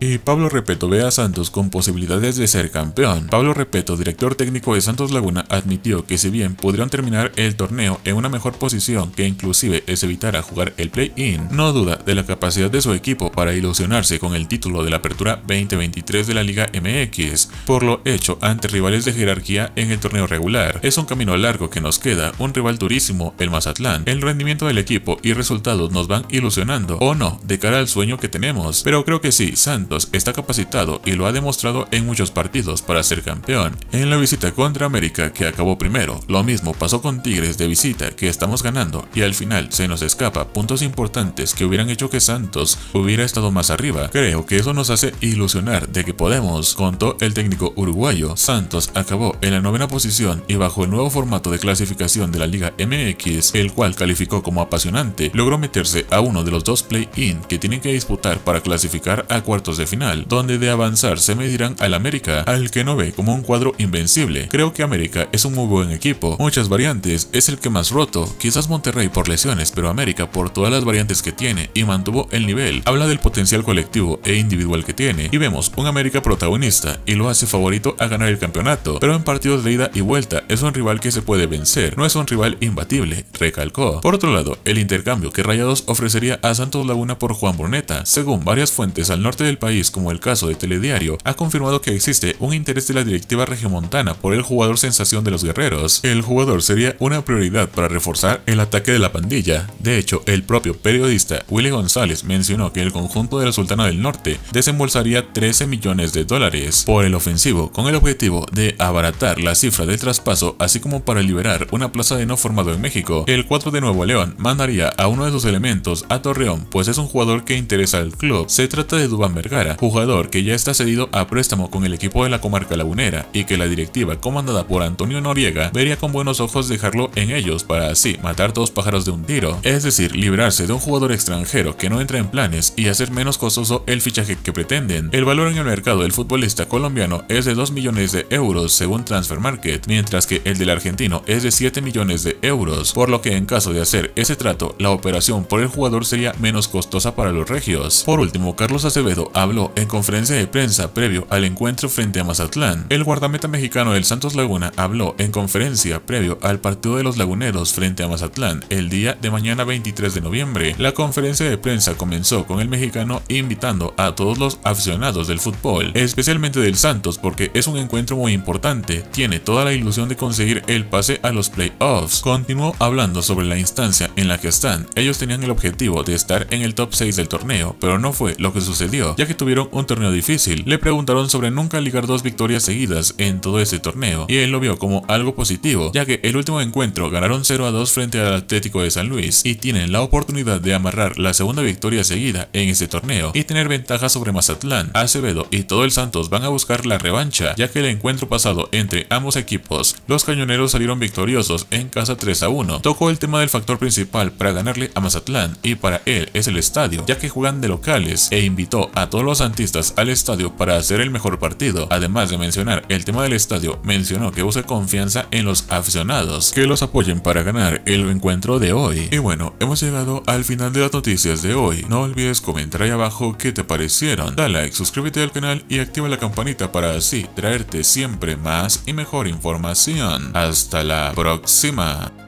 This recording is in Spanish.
y Pablo Repeto ve a Santos con posibilidades de ser campeón. Pablo Repeto, director técnico de Santos Laguna, admitió que si bien podrían terminar el torneo en una mejor posición que inclusive es evitar a jugar el play-in, no duda de la capacidad de su equipo para ilusionarse con el título de la apertura 2023 de la Liga MX, por lo hecho ante rivales de jerarquía en el torneo regular. Es un camino largo que nos queda, un rival durísimo, el Mazatlán. El rendimiento del equipo y resultados nos van ilusionando, o no, de cara al sueño que tenemos, pero creo que sí, Santos está capacitado y lo ha demostrado en muchos partidos para ser campeón. En la visita contra América, que acabó primero, lo mismo pasó con Tigres de visita, que estamos ganando, y al final se nos escapa puntos importantes que hubieran hecho que Santos hubiera estado más arriba. Creo que eso nos hace ilusionar de que podemos, contó el técnico uruguayo. Santos acabó en la novena posición y bajo el nuevo formato de clasificación de la Liga MX, el cual calificó como apasionante, logró meterse a uno de los dos play-in que tienen que disputar para clasificar a cuartos de final, donde de avanzar se medirán al América, al que no ve como un cuadro invencible. Creo que América es un muy buen equipo, muchas variantes, es el que más roto, quizás Monterrey por lesiones, pero América por todas las variantes que tiene y mantuvo el nivel. Habla del potencial colectivo e individual que tiene y vemos un América protagonista y lo hace favorito a ganar el campeonato, pero en partidos de ida y vuelta es un rival que se puede vencer, no es un rival imbatible, recalcó. Por otro lado, el intercambio que Rayados ofrecería a Santos Laguna por Juan Bruneta, según varias fuentes al norte del país, país, como el caso de Telediario, ha confirmado que existe un interés de la directiva regiomontana por el jugador sensación de los guerreros. El jugador sería una prioridad para reforzar el ataque de la pandilla. De hecho, el propio periodista Willy González mencionó que el conjunto de la Sultana del Norte desembolsaría 13 millones de dólares por el ofensivo con el objetivo de abaratar la cifra de traspaso así como para liberar una plaza de no formado en México. El 4 de Nuevo León mandaría a uno de sus elementos a Torreón pues es un jugador que interesa al club. Se trata de Dubán Vergara jugador que ya está cedido a préstamo con el equipo de la comarca lagunera y que la directiva comandada por Antonio Noriega vería con buenos ojos dejarlo en ellos para así matar dos pájaros de un tiro, es decir, librarse de un jugador extranjero que no entra en planes y hacer menos costoso el fichaje que pretenden. El valor en el mercado del futbolista colombiano es de 2 millones de euros según Transfer Market, mientras que el del argentino es de 7 millones de euros, por lo que en caso de hacer ese trato, la operación por el jugador sería menos costosa para los regios. Por último, Carlos Acevedo ha habló en conferencia de prensa previo al encuentro frente a Mazatlán. El guardameta mexicano del Santos Laguna habló en conferencia previo al partido de los Laguneros frente a Mazatlán el día de mañana 23 de noviembre. La conferencia de prensa comenzó con el mexicano invitando a todos los aficionados del fútbol, especialmente del Santos porque es un encuentro muy importante, tiene toda la ilusión de conseguir el pase a los playoffs. Continuó hablando sobre la instancia en la que están. Ellos tenían el objetivo de estar en el top 6 del torneo, pero no fue lo que sucedió, ya que tuvieron un torneo difícil. Le preguntaron sobre nunca ligar dos victorias seguidas en todo este torneo y él lo vio como algo positivo, ya que el último encuentro ganaron 0 a 2 frente al Atlético de San Luis y tienen la oportunidad de amarrar la segunda victoria seguida en este torneo y tener ventaja sobre Mazatlán. Acevedo y todo el Santos van a buscar la revancha, ya que el encuentro pasado entre ambos equipos, los cañoneros salieron victoriosos en casa 3 a 1. Tocó el tema del factor principal para ganarle a Mazatlán y para él es el estadio, ya que juegan de locales e invitó a todos los antistas al estadio para hacer el mejor partido. Además de mencionar el tema del estadio, mencionó que usa confianza en los aficionados, que los apoyen para ganar el encuentro de hoy. Y bueno, hemos llegado al final de las noticias de hoy. No olvides comentar ahí abajo qué te parecieron. Da like, suscríbete al canal y activa la campanita para así traerte siempre más y mejor información. Hasta la próxima.